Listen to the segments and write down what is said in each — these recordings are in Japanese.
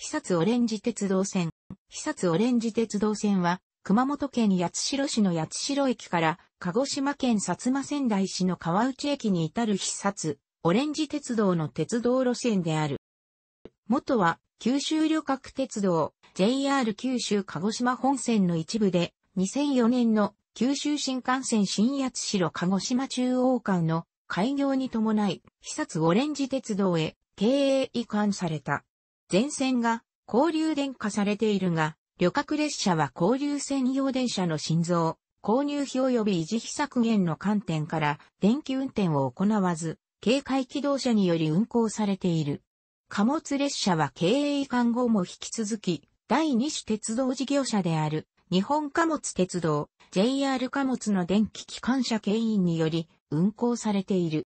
久殺オレンジ鉄道線。久殺オレンジ鉄道線は、熊本県八代市の八代駅から、鹿児島県薩摩仙台市の川内駅に至る久殺オレンジ鉄道の鉄道路線である。元は、九州旅客鉄道、JR 九州鹿児島本線の一部で、2004年の九州新幹線新八代鹿児島中央間の開業に伴い、久殺オレンジ鉄道へ経営移管された。全線が交流電化されているが、旅客列車は交流専用電車の心臓、購入費及び維持費削減の観点から電気運転を行わず、警戒機動車により運行されている。貨物列車は経営移管後も引き続き、第二種鉄道事業者である、日本貨物鉄道、JR 貨物の電気機関車牽引により運行されている。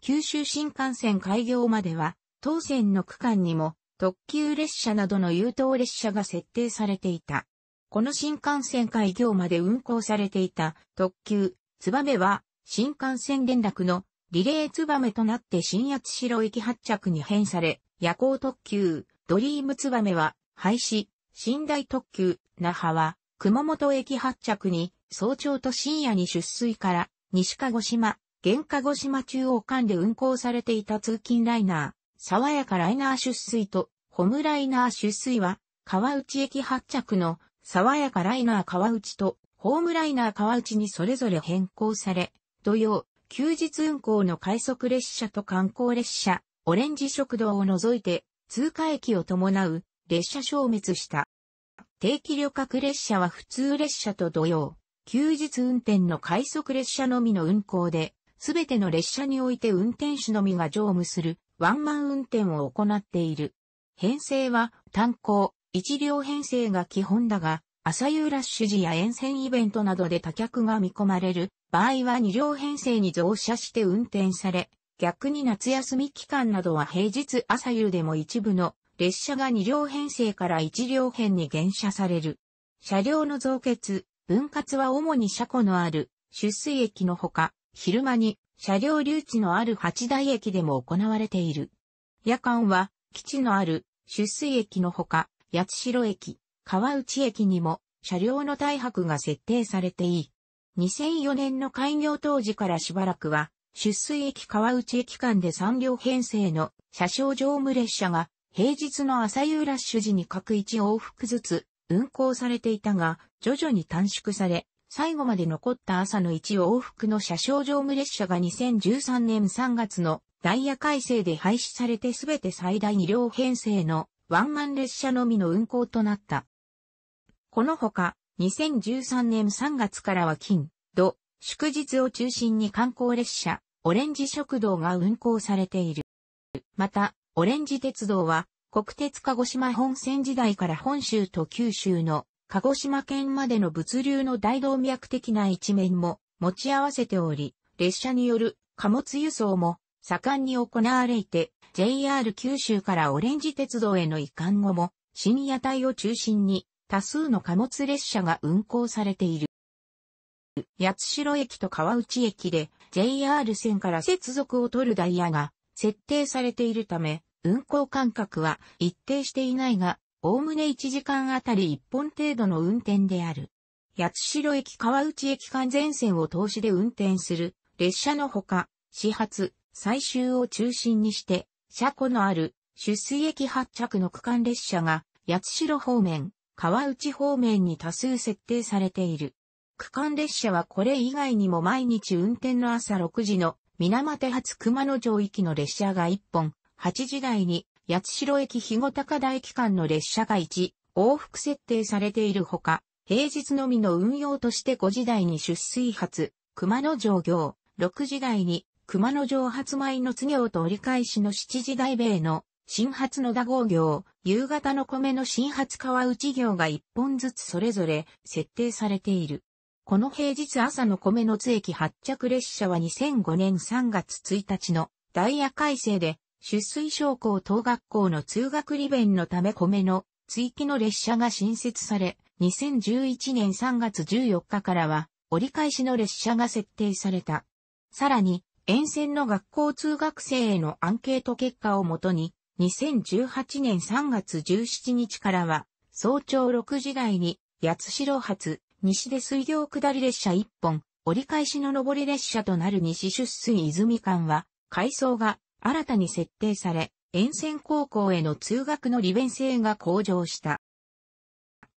九州新幹線開業までは、当線の区間にも特急列車などの優等列車が設定されていた。この新幹線開業まで運行されていた特急、ツバメは新幹線連絡のリレーツバメとなって新八代駅発着に変され、夜行特急、ドリームツバメは廃止、寝台特急、那覇は熊本駅発着に早朝と深夜に出水から西鹿児島、玄鹿児島中央間で運行されていた通勤ライナー、爽やかライナー出水と、ホムライナー出水は、川内駅発着の、爽やかライナー川内と、ホームライナー川内にそれぞれ変更され、土曜、休日運行の快速列車と観光列車、オレンジ食堂を除いて、通過駅を伴う、列車消滅した。定期旅客列車は普通列車と土曜、休日運転の快速列車のみの運行で、すべての列車において運転手のみが乗務するワンマン運転を行っている。編成は単行、一両編成が基本だが、朝夕ラッシュ時や沿線イベントなどで多客が見込まれる場合は2両編成に増車して運転され、逆に夏休み期間などは平日朝夕でも一部の列車が2両編成から1両編に減車される。車両の増結、分割は主に車庫のある出水駅のほか、昼間に車両留置のある八大駅でも行われている。夜間は、基地のある、出水駅のほか、八代駅、川内駅にも、車両の大白が設定されていい。2004年の開業当時からしばらくは、出水駅川内駅間で3両編成の車掌乗務列車が平日の朝夕ラッシュ時に各1往復ずつ運行されていたが、徐々に短縮され、最後まで残った朝の一往復の車掌乗務列車が2013年3月のダイヤ改正で廃止されてすべて最大2両編成のワンマン列車のみの運行となった。このほか、2013年3月からは金、土、祝日を中心に観光列車、オレンジ食堂が運行されている。また、オレンジ鉄道は、国鉄鹿児島本線時代から本州と九州の鹿児島県までの物流の大動脈的な一面も持ち合わせており、列車による貨物輸送も盛んに行われて、JR 九州からオレンジ鉄道への移管後も、深夜帯を中心に多数の貨物列車が運行されている。八代駅と川内駅で JR 線から接続を取るダイヤが設定されているため、運行間隔は一定していないが、おおむね1時間あたり1本程度の運転である。八代駅川内駅間全線を通しで運転する列車のほか、始発、最終を中心にして、車庫のある出水駅発着の区間列車が八代方面、川内方面に多数設定されている。区間列車はこれ以外にも毎日運転の朝6時の水俣発熊野城行きの列車が1本、8時台に八代駅肥後高田駅間の列車が1、往復設定されているほか、平日のみの運用として5時台に出水発、熊野城行、6時台に熊野城発前の津行と折り返しの7時台米の新発の田合行、夕方の米の新発川内行が1本ずつそれぞれ設定されている。この平日朝の米の津駅発着列車は2005年3月1日のダイヤ改正で出水商工等学校の通学利便のため米の追記の列車が新設され、2011年3月14日からは折り返しの列車が設定された。さらに、沿線の学校通学生へのアンケート結果をもとに、2018年3月17日からは、早朝6時台に、八代発、西で水行下り列車1本、折り返しの上り列車となる西出水泉間は、階層が新たに設定され、沿線高校への通学の利便性が向上した。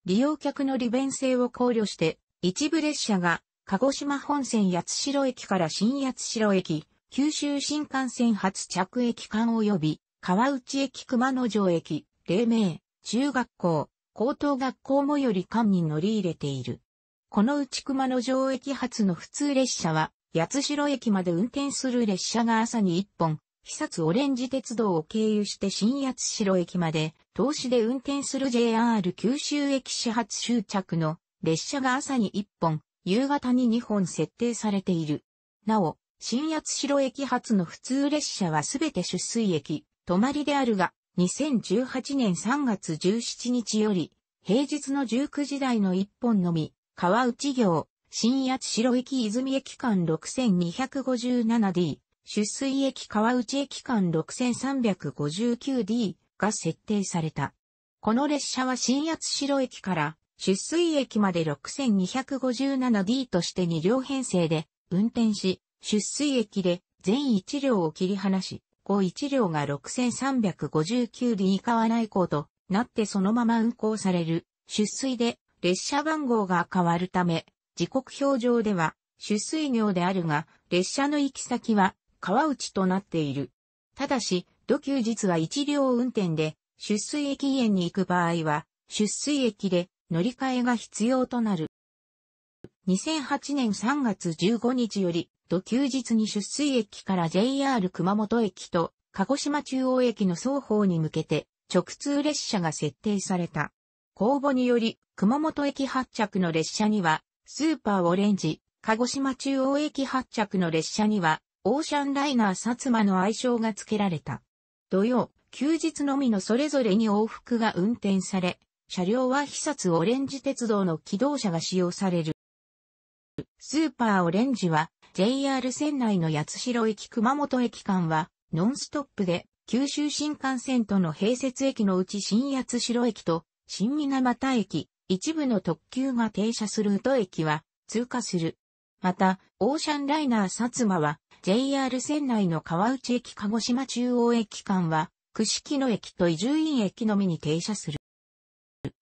利用客の利便性を考慮して、一部列車が、鹿児島本線八代駅から新八代駅、九州新幹線発着駅間及び、川内駅熊野城駅、黎明、中学校、高等学校もより間に乗り入れている。このうち熊野城駅発の普通列車は、八代駅まで運転する列車が朝に1本、久殺オレンジ鉄道を経由して新八代駅まで、投資で運転する JR 九州駅始発終着の列車が朝に1本、夕方に2本設定されている。なお、新八代駅発の普通列車はすべて出水駅、止まりであるが、2018年3月17日より、平日の19時台の1本のみ、川内行、新八代駅泉駅間 6257D、出水駅川内駅間 6359D が設定された。この列車は新八代駅から出水駅まで 6257D として2両編成で運転し、出水駅で全1両を切り離し、後1両が 6359D 川内港となってそのまま運行される。出水で列車番号が変わるため、時刻表上では出水業であるが、列車の行き先は川内となっている。ただし、土休日は一両運転で、出水駅園に行く場合は、出水駅で乗り換えが必要となる。2008年3月15日より、土休日に出水駅から JR 熊本駅と鹿児島中央駅の双方に向けて直通列車が設定された。公募により、熊本駅発着の列車には、スーパーオレンジ、鹿児島中央駅発着の列車には、オーシャンライナー薩摩の愛称が付けられた。土曜、休日のみのそれぞれに往復が運転され、車両は被殺オレンジ鉄道の機動車が使用される。スーパーオレンジは JR 線内の八代駅熊本駅間はノンストップで九州新幹線との併設駅のうち新八代駅と新水俣駅、一部の特急が停車する宇都駅は通過する。また、オーシャンライナー薩摩は JR 線内の川内駅鹿児島中央駅間は、串木野駅と伊集院駅のみに停車する。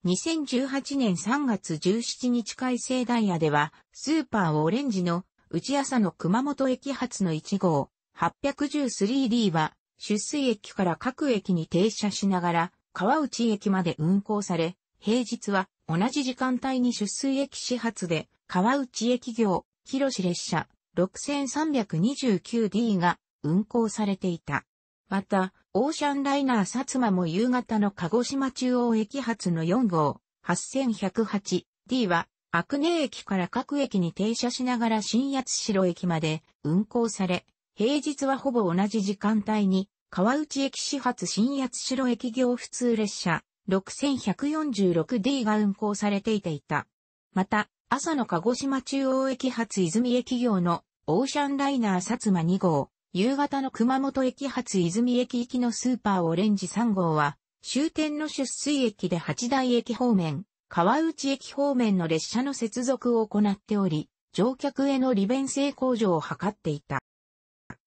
2018年3月17日改正ダイヤでは、スーパーオレンジの内朝の熊本駅発の1号8 1 3 d は、出水駅から各駅に停車しながら、川内駅まで運行され、平日は同じ時間帯に出水駅始発で、川内駅業、広し列車、6329D が運行されていた。また、オーシャンライナー薩摩も夕方の鹿児島中央駅発の4号 8108D は、阿久根駅から各駅に停車しながら新八代駅まで運行され、平日はほぼ同じ時間帯に、川内駅始発新八代駅行普通列車 6146D が運行されていていた。また、朝の鹿児島中央駅発泉駅業のオーシャンライナー薩摩2号、夕方の熊本駅発泉駅行きのスーパーオレンジ3号は、終点の出水駅で八大駅方面、川内駅方面の列車の接続を行っており、乗客への利便性向上を図っていた。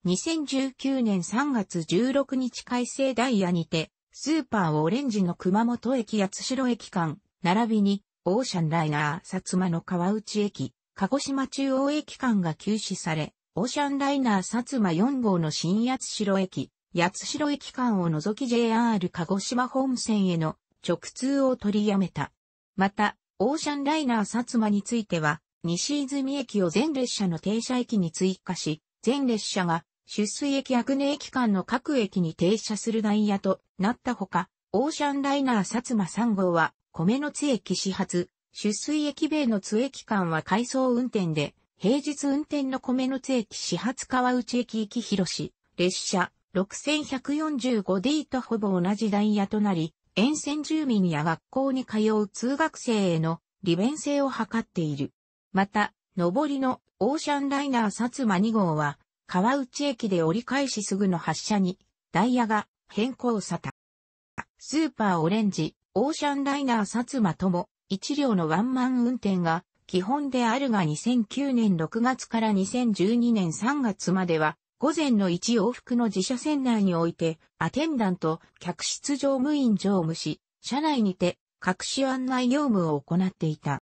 2019年3月16日改正ダイヤにて、スーパーオレンジの熊本駅八代駅間、並びにオーシャンライナー薩摩の川内駅、鹿児島中央駅間が休止され、オーシャンライナー薩摩4号の新八代駅、八代駅間を除き JR 鹿児島本線への直通を取りやめた。また、オーシャンライナー薩摩については、西泉駅を全列車の停車駅に追加し、全列車が出水駅悪根駅間の各駅に停車するダイヤとなったほか、オーシャンライナー薩摩3号は米の津駅始発、出水駅米の津駅間は回送運転で、平日運転の米の津駅始発川内駅行き広し、列車 6145D とほぼ同じダイヤとなり、沿線住民や学校に通う通学生への利便性を図っている。また、上りのオーシャンライナー薩摩2号は、川内駅で折り返しすぐの発車に、ダイヤが変更された。スーパーオレンジ、オーシャンライナー薩摩とも、一両のワンマン運転が基本であるが2009年6月から2012年3月までは、午前の1往復の自社船内において、アテンダント、客室乗務員乗務し、車内にて、隠し案内業務を行っていた。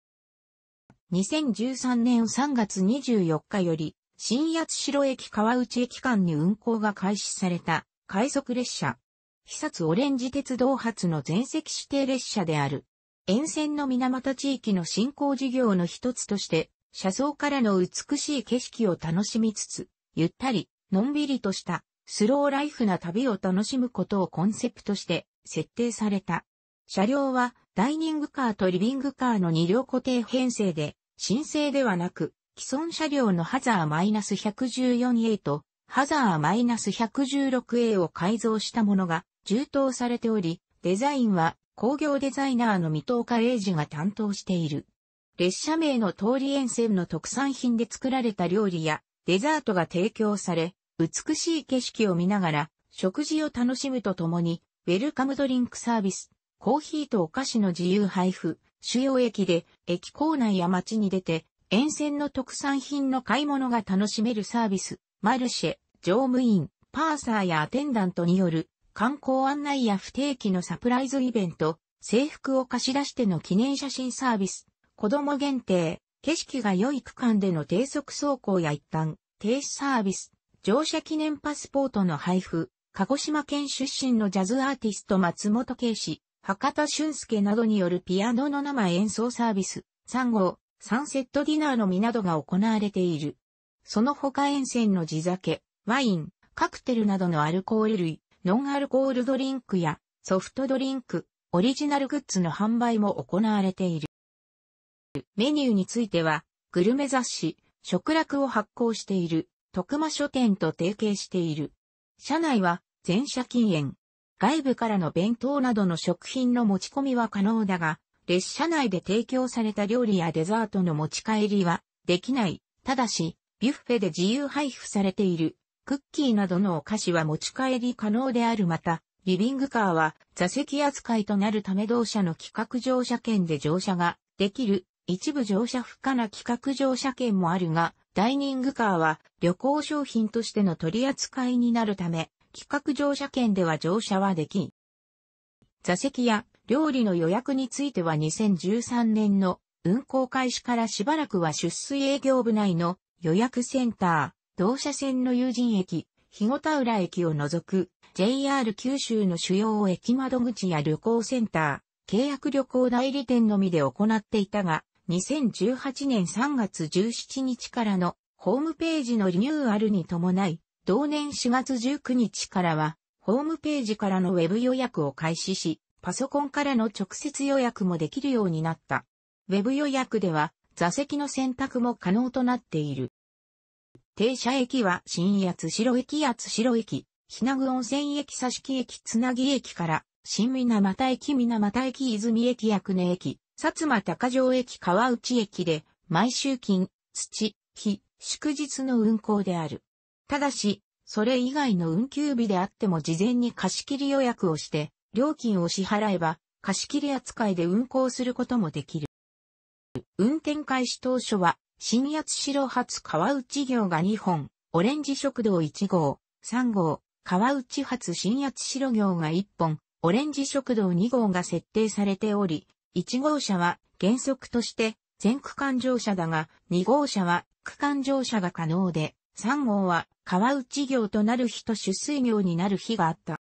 2013年3月24日より、新八代駅川内駅間に運行が開始された、快速列車、久津オレンジ鉄道発の全席指定列車である。沿線の水俣地域の振興事業の一つとして、車窓からの美しい景色を楽しみつつ、ゆったり、のんびりとした、スローライフな旅を楽しむことをコンセプトして設定された。車両はダイニングカーとリビングカーの2両固定編成で、申請ではなく、既存車両のハザー -114A とハザー -116A を改造したものが充当されており、デザインは工業デザイナーの水戸岡英二が担当している。列車名の通り沿線の特産品で作られた料理やデザートが提供され、美しい景色を見ながら食事を楽しむとともに、ウェルカムドリンクサービス、コーヒーとお菓子の自由配布、主要駅で駅構内や街に出て、沿線の特産品の買い物が楽しめるサービス、マルシェ、乗務員、パーサーやアテンダントによる観光案内や不定期のサプライズイベント、制服を貸し出しての記念写真サービス、子供限定、景色が良い区間での低速走行や一旦、停止サービス、乗車記念パスポートの配布、鹿児島県出身のジャズアーティスト松本圭司、博多俊介などによるピアノの生演奏サービス、3号、サンセットディナーのみなどが行われている。その他沿線の地酒、ワイン、カクテルなどのアルコール類、ノンアルコールドリンクやソフトドリンク、オリジナルグッズの販売も行われている。メニューについては、グルメ雑誌、食楽を発行している、徳間書店と提携している。社内は、全社禁煙。外部からの弁当などの食品の持ち込みは可能だが、列車内で提供された料理やデザートの持ち帰りはできない。ただし、ビュッフェで自由配布されているクッキーなどのお菓子は持ち帰り可能であるまた、リビングカーは座席扱いとなるため同社の企画乗車券で乗車ができる一部乗車不可な企画乗車券もあるが、ダイニングカーは旅行商品としての取り扱いになるため、企画乗車券では乗車はできん。座席や料理の予約については2013年の運行開始からしばらくは出水営業部内の予約センター、同社線の有人駅、日ごた浦駅を除く JR 九州の主要駅窓口や旅行センター、契約旅行代理店のみで行っていたが、2018年3月17日からのホームページのリニューアルに伴い、同年4月19日からは、ホームページからのウェブ予約を開始し、パソコンからの直接予約もできるようになった。ウェブ予約では、座席の選択も可能となっている。停車駅は新八代駅八代駅、ひなぐ温泉駅佐敷駅つなぎ駅から、新水俣駅水俣駅泉駅役根駅、薩摩高城駅川内駅で、毎週金、土、日、祝日の運行である。ただし、それ以外の運休日であっても事前に貸切予約をして、料金を支払えば、貸切扱いで運行することもできる。運転開始当初は、新八代発川内行が2本、オレンジ食堂1号、3号、川内発新八代行が1本、オレンジ食堂2号が設定されており、1号車は原則として全区間乗車だが、2号車は区間乗車が可能で、3号は川内行となる日と出水業になる日があった。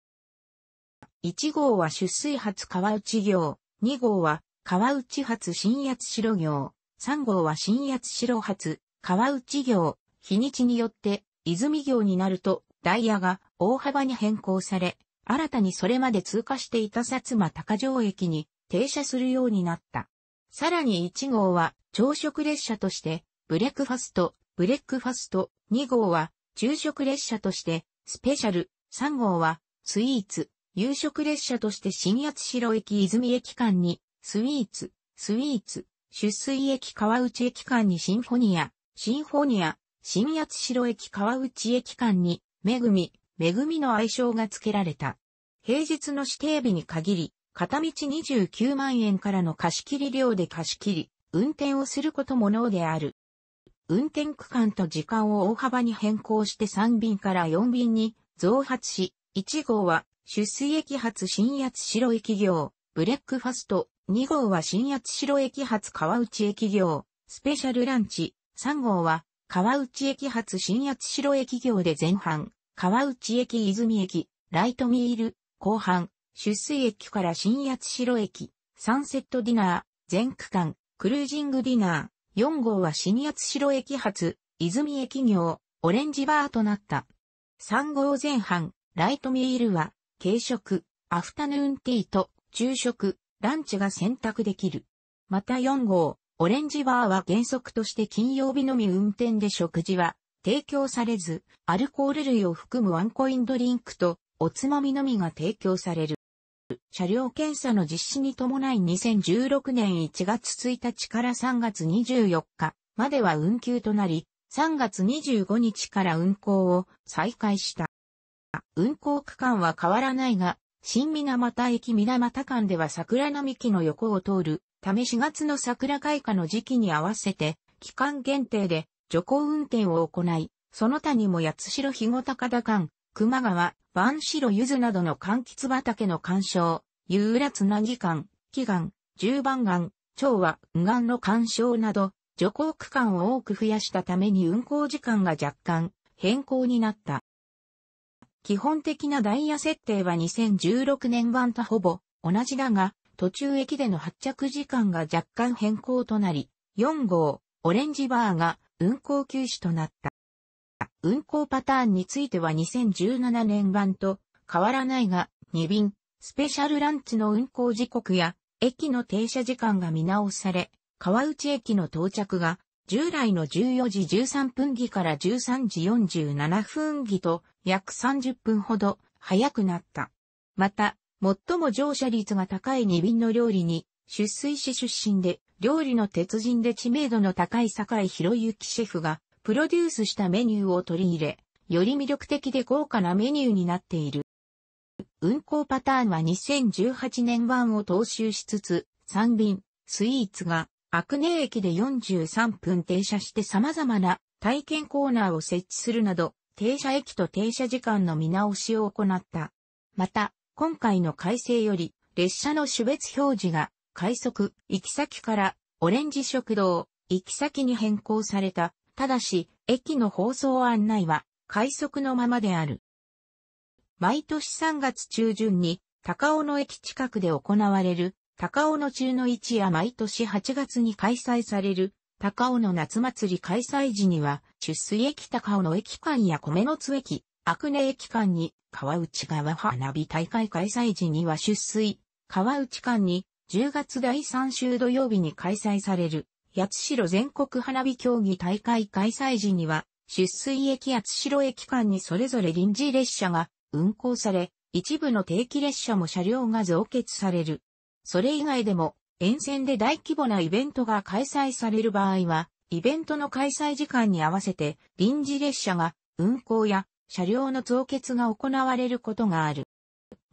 1号は出水発川内行、2号は川内発新八代行、3号は新八代発、川内行、日にちによって、泉行になると、ダイヤが大幅に変更され、新たにそれまで通過していた薩摩高城駅に停車するようになった。さらに1号は朝食列車として、ブレックファスト、ブレックファスト、2号は昼食列車として、スペシャル、3号はスイーツ、夕食列車として新八代駅泉駅間に、スイーツ、スイーツ、出水駅川内駅間にシンフォニア、シンフォニア、新八代駅川内駅間に、めぐみ、めぐみの愛称が付けられた。平日の指定日に限り、片道29万円からの貸切料で貸し切り、運転をすることも能である。運転区間と時間を大幅に変更して3便から4便に増発し、1号は出水駅発新八代駅業、ブレックファスト、2号は新八代駅発川内駅業、スペシャルランチ。3号は川内駅発新八代駅業で前半、川内駅泉駅、ライトミール、後半、出水駅から新八代駅、サンセットディナー、全区間、クルージングディナー。4号は新八代駅発、泉駅業、オレンジバーとなった。3号前半、ライトミールは、軽食、アフタヌーンティーと、昼食、ランチが選択できる。また4号、オレンジバーは原則として金曜日のみ運転で食事は提供されず、アルコール類を含むワンコインドリンクとおつまみのみが提供される。車両検査の実施に伴い2016年1月1日から3月24日までは運休となり、3月25日から運行を再開した。運行区間は変わらないが、新水俣駅水俣間では桜並木の横を通るため4月の桜開花の時期に合わせて、期間限定で徐行運転を行い、その他にも八代日後高田間、熊川、万代ゆずなどの柑橘畑の鑑賞、有浦つなぎ間、祈願、十番岩、蝶は、岩の鑑賞など、徐行区間を多く増やしたために運行時間が若干変更になった。基本的なダイヤ設定は2016年版とほぼ同じだが、途中駅での発着時間が若干変更となり、4号、オレンジバーが運行休止となった。運行パターンについては2017年版と変わらないが、2便、スペシャルランチの運行時刻や、駅の停車時間が見直され、川内駅の到着が従来の14時13分儀から13時47分儀と約30分ほど早くなった。また、最も乗車率が高い二便の料理に、出水市出身で、料理の鉄人で知名度の高い坂井博之シェフが、プロデュースしたメニューを取り入れ、より魅力的で豪華なメニューになっている。運行パターンは2018年版を踏襲しつつ、3便、スイーツがクネ駅で43分停車して様々な体験コーナーを設置するなど、停車駅と停車時間の見直しを行った。また、今回の改正より、列車の種別表示が、快速、行き先から、オレンジ食堂、行き先に変更された。ただし、駅の放送案内は、快速のままである。毎年3月中旬に、高尾の駅近くで行われる高尾の中の市や毎年8月に開催される、高尾の夏祭り開催時には、出水駅高尾の駅間や米の津駅、阿久根駅間に、川内川花火大会開催時には出水、川内間に、10月第3週土曜日に開催される、八代全国花火競技大会開催時には、出水駅八代駅間にそれぞれ臨時列車が運行され、一部の定期列車も車両が増結される。それ以外でも、沿線で大規模なイベントが開催される場合は、イベントの開催時間に合わせて、臨時列車が運行や車両の増結が行われることがある。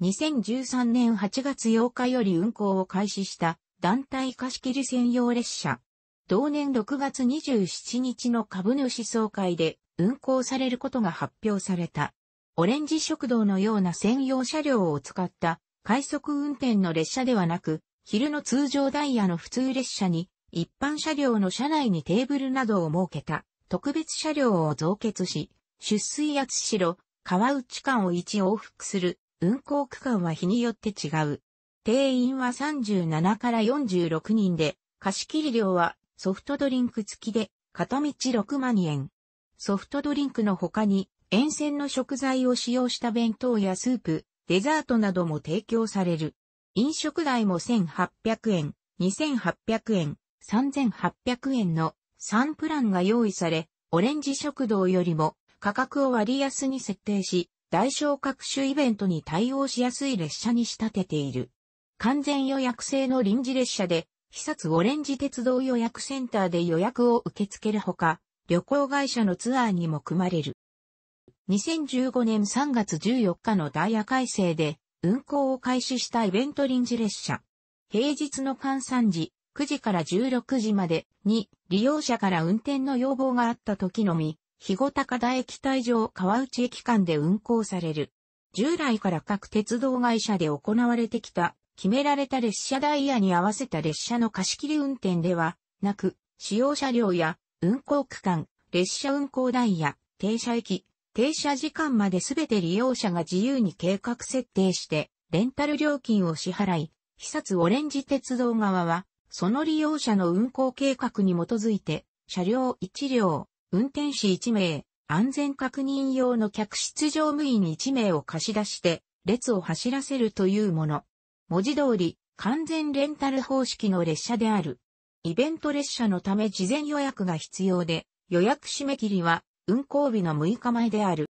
2013年8月8日より運行を開始した団体貸切専用列車。同年6月27日の株主総会で運行されることが発表された。オレンジ食堂のような専用車両を使った快速運転の列車ではなく、昼の通常ダイヤの普通列車に、一般車両の車内にテーブルなどを設けた特別車両を増結し、出水や津代、川内間を一往復する運行区間は日によって違う。定員は37から46人で、貸切料はソフトドリンク付きで片道6万円。ソフトドリンクの他に沿線の食材を使用した弁当やスープ、デザートなども提供される。飲食代も1800円、2800円、3800円の3プランが用意され、オレンジ食堂よりも価格を割安に設定し、大小各種イベントに対応しやすい列車に仕立てている。完全予約制の臨時列車で、久殺オレンジ鉄道予約センターで予約を受け付けるほか、旅行会社のツアーにも組まれる。2015年3月14日のダイヤ改正で運行を開始したイベント臨時列車。平日の換算時、9時から16時までに利用者から運転の要望があった時のみ、日後高田駅帯上川内駅間で運行される。従来から各鉄道会社で行われてきた決められた列車ダイヤに合わせた列車の貸し切り運転ではなく、使用車両や運行区間、列車運行ダイヤ、停車駅、停車時間まですべて利用者が自由に計画設定して、レンタル料金を支払い、被殺オレンジ鉄道側は、その利用者の運行計画に基づいて、車両1両、運転士1名、安全確認用の客室乗務員1名を貸し出して、列を走らせるというもの。文字通り、完全レンタル方式の列車である。イベント列車のため事前予約が必要で、予約締め切りは運行日の6日前である。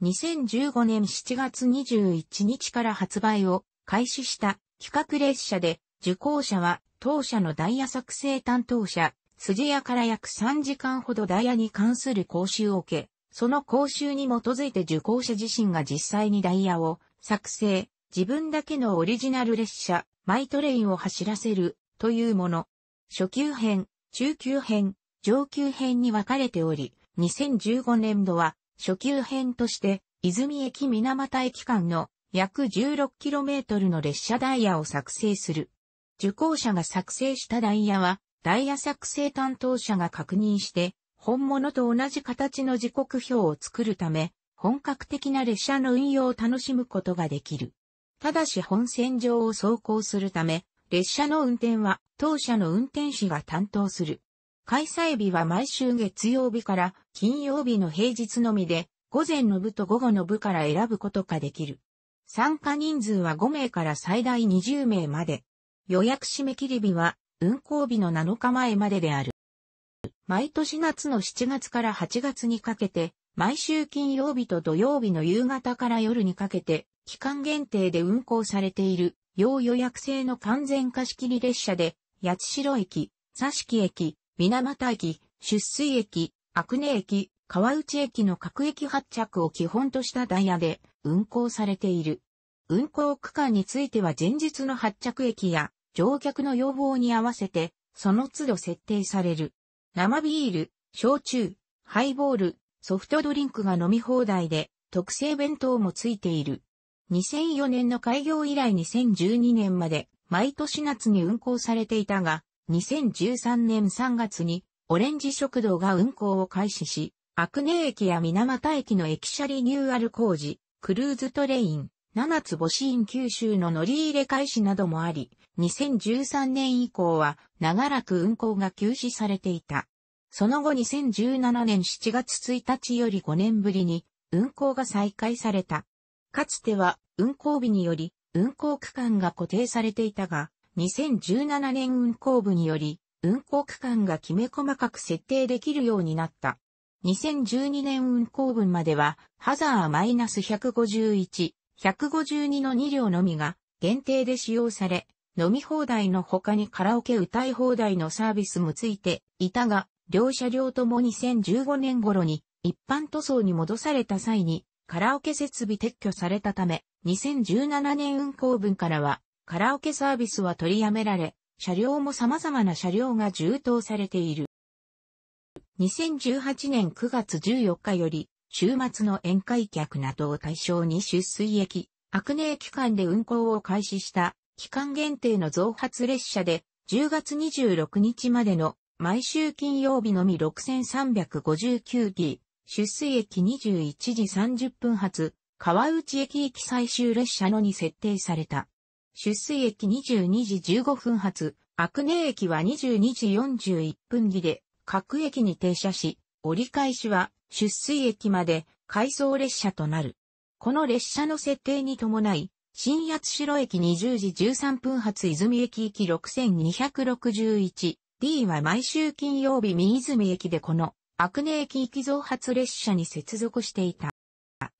2015年7月21日から発売を開始した企画列車で、受講者は当社のダイヤ作成担当者、筋屋から約3時間ほどダイヤに関する講習を受け、その講習に基づいて受講者自身が実際にダイヤを作成、自分だけのオリジナル列車、マイトレインを走らせるというもの。初級編、中級編、上級編に分かれており、2015年度は初級編として、泉駅水俣駅間の約 16km の列車ダイヤを作成する。受講者が作成したダイヤは、ダイヤ作成担当者が確認して、本物と同じ形の時刻表を作るため、本格的な列車の運用を楽しむことができる。ただし本線上を走行するため、列車の運転は当社の運転士が担当する。開催日は毎週月曜日から金曜日の平日のみで、午前の部と午後の部から選ぶことができる。参加人数は5名から最大20名まで。予約締め切り日は運行日の7日前までである。毎年夏の7月から8月にかけて、毎週金曜日と土曜日の夕方から夜にかけて、期間限定で運行されている、要予約制の完全貸し切り列車で、八代駅、佐敷駅、水俣駅、出水駅、阿久根駅、川内駅の各駅発着を基本としたダイヤで運行されている。運行区間については前日の発着駅や乗客の要望に合わせて、その都度設定される。生ビール、焼酎、ハイボール、ソフトドリンクが飲み放題で、特製弁当もついている。2004年の開業以来2012年まで、毎年夏に運行されていたが、2013年3月にオレンジ食堂が運行を開始し、アクネ駅や水俣駅の駅舎リニューアル工事、クルーズトレイン、七つ星院九州の乗り入れ開始などもあり、2013年以降は長らく運行が休止されていた。その後2017年7月1日より5年ぶりに運行が再開された。かつては運行日により運行区間が固定されていたが、2017年運行部により、運行区間がきめ細かく設定できるようになった。2012年運行分までは、ハザーマイナス151、152の2両のみが限定で使用され、飲み放題の他にカラオケ歌い放題のサービスもついていたが、両車両とも2015年頃に一般塗装に戻された際にカラオケ設備撤去されたため、2017年運行分からはカラオケサービスは取りやめられ、車両も様々な車両が充当されている。2018年9月14日より、週末の宴会客などを対象に出水駅、悪名期間で運行を開始した期間限定の増発列車で10月26日までの毎週金曜日のみ6359ギ出水駅21時30分発川内駅行き最終列車のに設定された。出水駅22時15分発、悪ク駅は22時41分儀で、各駅に停車し、折り返しは出水駅まで回送列車となる。この列車の設定に伴い、新八代駅20時13分発泉駅行き 6261D は毎週金曜日三泉駅でこの悪ク駅行き増発列車に接続していた。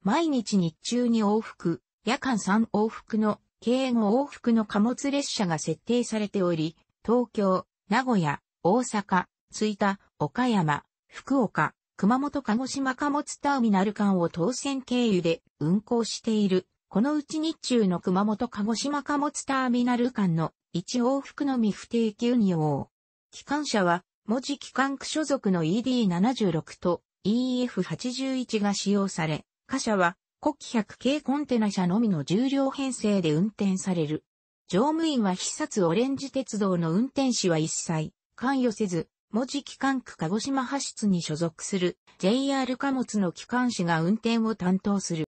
毎日日中に往復、夜間3往復の経営の往復の貨物列車が設定されており、東京、名古屋、大阪、い田、岡山、福岡、熊本鹿児島貨物ターミナル間を当選経由で運行している。このうち日中の熊本鹿児島貨物ターミナル間の1往復のみ不定休運用。機関車は、文字機関区所属の ED76 と EF81 が使用され、貨車は古希100系コンテナ車のみの重量編成で運転される。乗務員は必殺オレンジ鉄道の運転士は一切関与せず、文字機関区鹿児島発出に所属する JR 貨物の機関士が運転を担当する。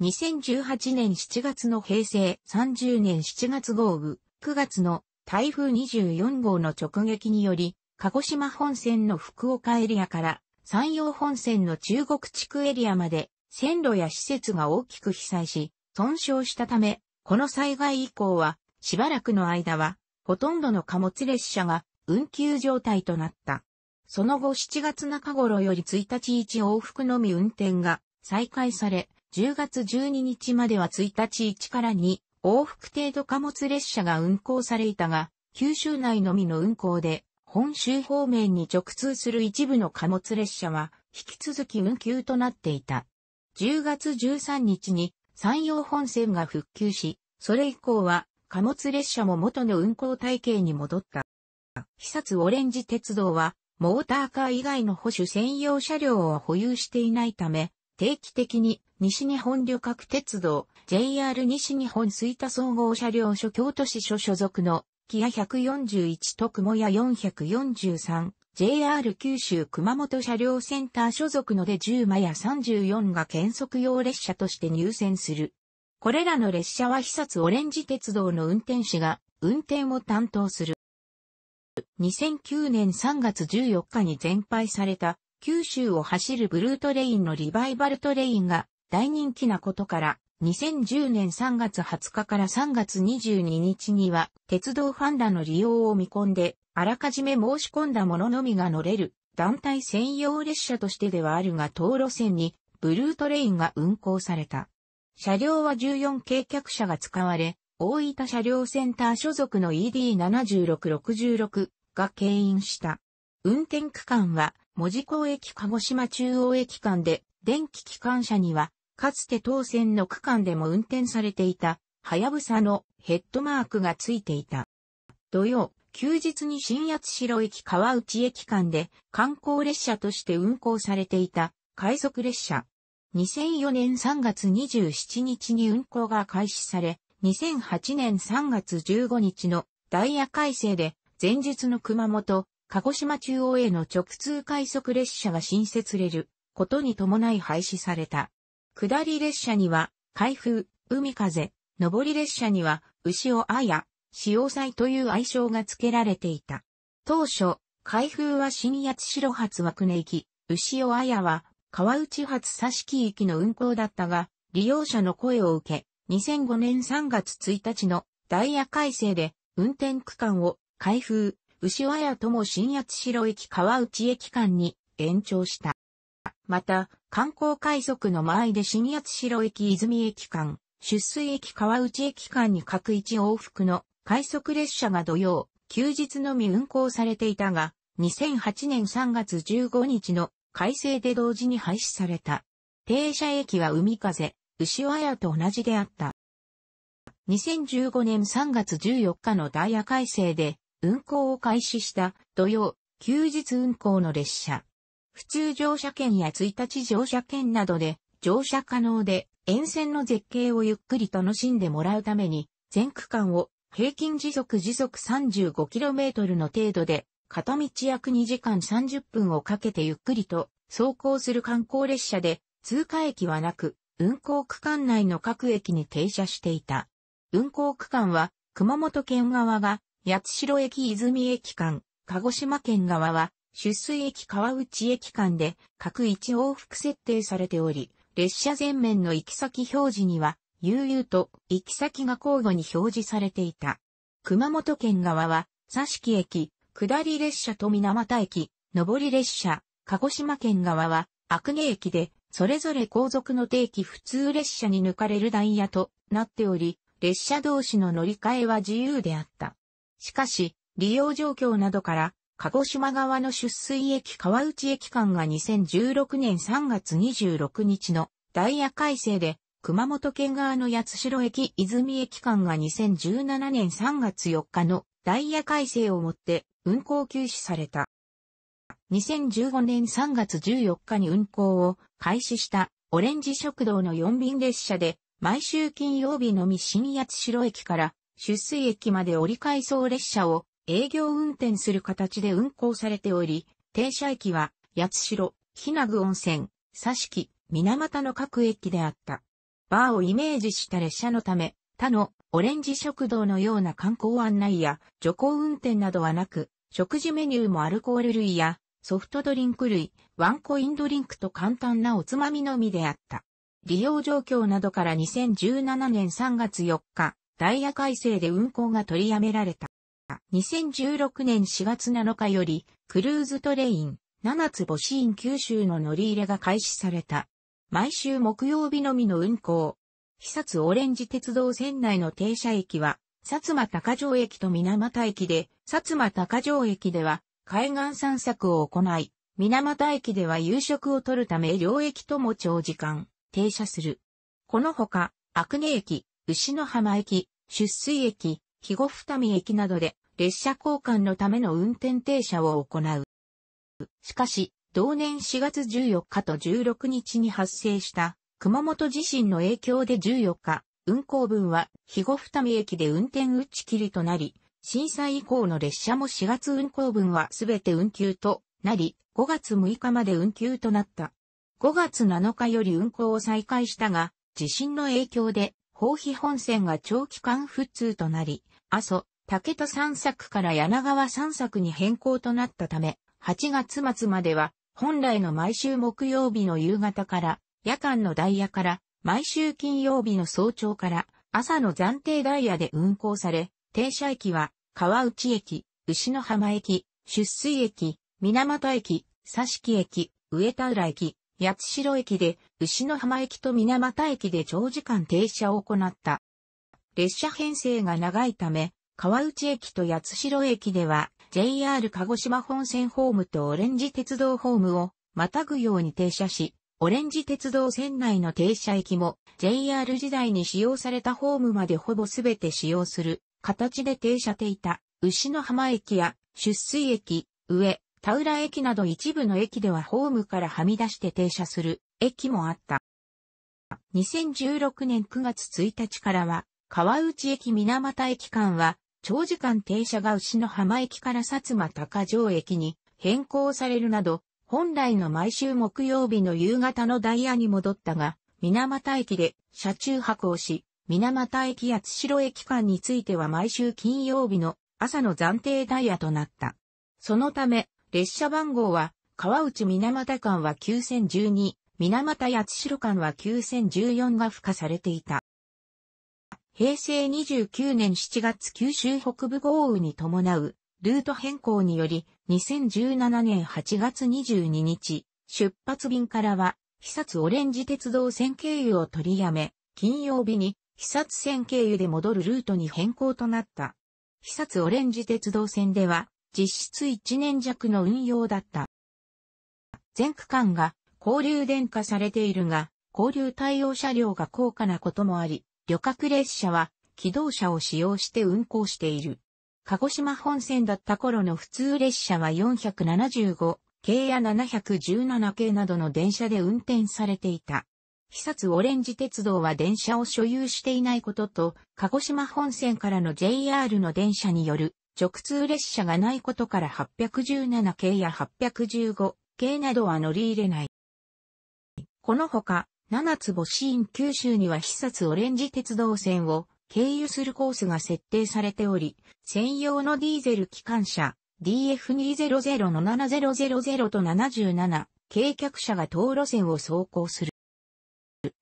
2018年7月の平成30年7月豪雨、9月の台風24号の直撃により、鹿児島本線の福岡エリアから山陽本線の中国地区エリアまで線路や施設が大きく被災し、損傷したため、この災害以降は、しばらくの間は、ほとんどの貨物列車が運休状態となった。その後7月中頃より1日1往復のみ運転が再開され、10月12日までは1日1から2往復程度貨物列車が運行されいたが、九州内のみの運行で、本州方面に直通する一部の貨物列車は、引き続き運休となっていた。10月13日に山陽本線が復旧し、それ以降は貨物列車も元の運行体系に戻った。久殺オレンジ鉄道はモーターカー以外の保守専用車両を保有していないため、定期的に西日本旅客鉄道 JR 西日本水田総合車両所京都市所所属のキア141とモヤ443 JR 九州熊本車両センター所属ので10マや34が検測用列車として入線する。これらの列車は久殺オレンジ鉄道の運転士が運転を担当する。2009年3月14日に全廃された九州を走るブルートレインのリバイバルトレインが大人気なことから2010年3月20日から3月22日には、鉄道ファンらの利用を見込んで、あらかじめ申し込んだ者ののみが乗れる、団体専用列車としてではあるが東路線に、ブルートレインが運行された。車両は14計客車が使われ、大分車両センター所属の ED7666 が牽引した。運転区間は、門司港駅鹿児島中央駅間で、電気機関車には、かつて当線の区間でも運転されていた、はやぶさのヘッドマークがついていた。土曜、休日に新八代駅川内駅間で観光列車として運行されていた快速列車。2004年3月27日に運行が開始され、2008年3月15日のダイヤ改正で前日の熊本、鹿児島中央への直通快速列車が新設されることに伴い廃止された。下り列車には、海風、海風、上り列車には、牛尾あや、潮祭という愛称が付けられていた。当初、海風は新八代発枠根駅、牛尾あやは、川内発佐敷駅の運行だったが、利用者の声を受け、2005年3月1日のダイヤ改正で、運転区間を、海風、牛尾あやとも新八代駅川内駅間に延長した。また、観光快速の間合いで新八代駅泉駅間、出水駅川内駅間に各一往復の快速列車が土曜、休日のみ運行されていたが、2008年3月15日の改正で同時に廃止された。停車駅は海風、牛和屋と同じであった。2015年3月14日のダイヤ改正で運行を開始した土曜、休日運行の列車。普通乗車券や1日乗車券などで乗車可能で沿線の絶景をゆっくり楽しんでもらうために全区間を平均時速時速 35km の程度で片道約2時間30分をかけてゆっくりと走行する観光列車で通過駅はなく運行区間内の各駅に停車していた。運行区間は熊本県側が八代駅泉駅間、鹿児島県側は出水駅川内駅間で各1往復設定されており、列車前面の行き先表示には、悠々と行き先が交互に表示されていた。熊本県側は、佐敷駅、下り列車と水俣駅、上り列車、鹿児島県側は、悪根駅で、それぞれ後続の定期普通列車に抜かれるダイヤとなっており、列車同士の乗り換えは自由であった。しかし、利用状況などから、鹿児島側の出水駅川内駅間が2016年3月26日のダイヤ改正で、熊本県側の八代駅泉駅間が2017年3月4日のダイヤ改正をもって運行休止された。2015年3月14日に運行を開始したオレンジ食堂の4便列車で毎週金曜日のみ新八代駅から出水駅まで折り返う列車を営業運転する形で運行されており、停車駅は、八代、日名具温泉、佐敷、水俣の各駅であった。バーをイメージした列車のため、他のオレンジ食堂のような観光案内や徐行運転などはなく、食事メニューもアルコール類やソフトドリンク類、ワンコインドリンクと簡単なおつまみのみであった。利用状況などから2017年3月4日、ダイヤ改正で運行が取りやめられた。2016年4月7日より、クルーズトレイン、7つ星院九州の乗り入れが開始された。毎週木曜日のみの運行。久津オレンジ鉄道線内の停車駅は、薩摩高城駅と水俣駅で、薩摩高城駅では、海岸散策を行い、水俣駅では夕食を取るため両駅とも長時間、停車する。このほか、久根駅、牛の浜駅、出水駅、肥後二見駅などで列車交換のための運転停車を行う。しかし、同年4月14日と16日に発生した熊本地震の影響で14日、運行分は肥後二見駅で運転打ち切りとなり、震災以降の列車も4月運行分はすべて運休となり、5月6日まで運休となった。5月7日より運行を再開したが、地震の影響で、宝庇本線が長期間不通となり、阿蘇、竹田三作から柳川三作に変更となったため、8月末までは、本来の毎週木曜日の夕方から、夜間のダイヤから、毎週金曜日の早朝から、朝の暫定ダイヤで運行され、停車駅は、川内駅、牛の浜駅、出水駅、水俣駅、佐敷駅、上田浦駅、八代駅で、牛の浜駅と水俣駅で長時間停車を行った。列車編成が長いため、川内駅と八代駅では JR 鹿児島本線ホームとオレンジ鉄道ホームをまたぐように停車し、オレンジ鉄道線内の停車駅も JR 時代に使用されたホームまでほぼすべて使用する形で停車ていた牛の浜駅や出水駅、上、田浦駅など一部の駅ではホームからはみ出して停車する駅もあった。2016年9月1日からは川内駅水俣駅間は、長時間停車が牛の浜駅から薩摩高城駅に変更されるなど、本来の毎週木曜日の夕方のダイヤに戻ったが、水俣駅で車中泊をし、水俣駅八代駅間については毎週金曜日の朝の暫定ダイヤとなった。そのため、列車番号は、川内水俣間は9012、水俣八代間は9014が付加されていた。平成29年7月九州北部豪雨に伴うルート変更により2017年8月22日出発便からは久殺オレンジ鉄道線経由を取りやめ金曜日に久殺線経由で戻るルートに変更となった。久殺オレンジ鉄道線では実質1年弱の運用だった。全区間が交流電化されているが、交流対応車両が高価なこともあり、旅客列車は機動車を使用して運行している。鹿児島本線だった頃の普通列車は475系や717系などの電車で運転されていた。被殺オレンジ鉄道は電車を所有していないことと、鹿児島本線からの JR の電車による直通列車がないことから817系や815系などは乗り入れない。このほか、七つ星院九州には必殺オレンジ鉄道線を経由するコースが設定されており、専用のディーゼル機関車 DF200 の7000と77、計客車が当路線を走行する。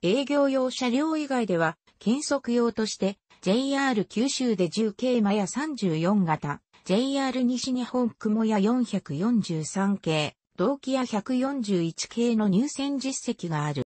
営業用車両以外では、検測用として JR 九州で10系マヤ34型、JR 西日本雲や443系、同期や141系の入線実績がある。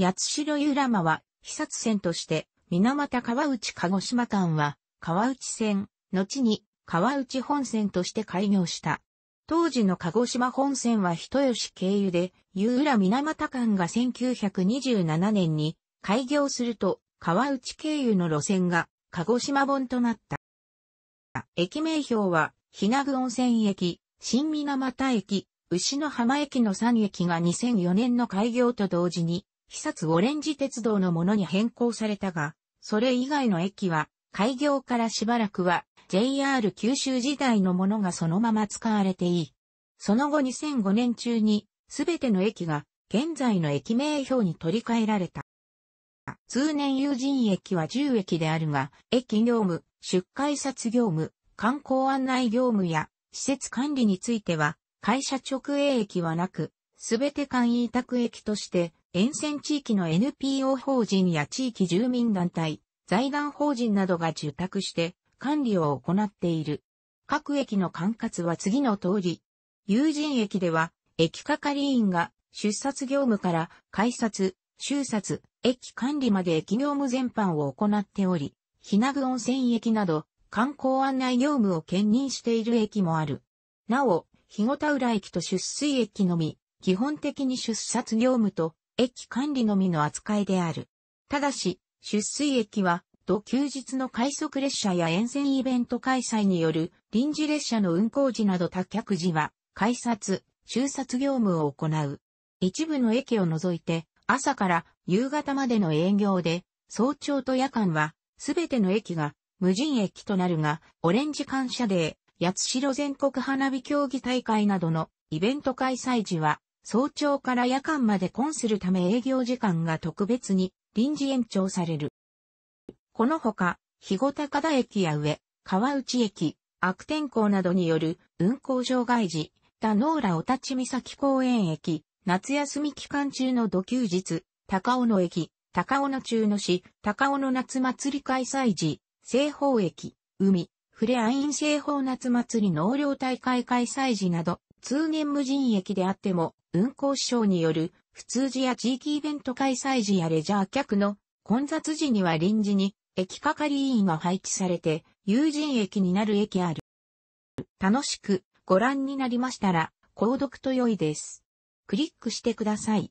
八代由良間は、被殺線として、水俣川内鹿児島間は、川内線、後に川内本線として開業した。当時の鹿児島本線は人吉経由で、湯浦水俣間が1927年に開業すると、川内経由の路線が鹿児島本となった。駅名標は、日名ぐ温泉駅、新水俣駅、牛の浜駅の3駅が2004年の開業と同時に被殺オレンジ鉄道のものに変更されたが、それ以外の駅は、開業からしばらくは JR 九州時代のものがそのまま使われていい。その後2005年中に、すべての駅が現在の駅名表に取り替えられた。通年友人駅は10駅であるが、駅業務、出荷札業務、観光案内業務や施設管理については、会社直営駅はなく、すべて簡易委託駅として沿線地域の NPO 法人や地域住民団体、財団法人などが受託して管理を行っている。各駅の管轄は次の通り。有人駅では、駅係員が出札業務から改札、修札、駅管理まで駅業務全般を行っており、ひなぐ温泉駅など観光案内業務を兼任している駅もある。なお、日ごた浦駅と出水駅のみ、基本的に出札業務と駅管理のみの扱いである。ただし、出水駅は、土休日の快速列車や沿線イベント開催による臨時列車の運行時など多客時は、改札、収札業務を行う。一部の駅を除いて、朝から夕方までの営業で、早朝と夜間は、すべての駅が無人駅となるが、オレンジ感謝デー、八代全国花火競技大会などのイベント開催時は、早朝から夜間まで混するため営業時間が特別に臨時延長される。このほか、日後高田駅や上、川内駅、悪天候などによる運行障害時、田野浦お立ち岬公園駅、夏休み期間中の土休日、高尾野駅、高尾野中野市、高尾野夏祭り開催時、西方駅、海、ふれあいン西方夏祭り納涼大会開催時など、通年無人駅であっても、運行支障による、普通時や地域イベント開催時やレジャー客の混雑時には臨時に、駅係員が配置されて、有人駅になる駅ある。楽しくご覧になりましたら、購読と良いです。クリックしてください。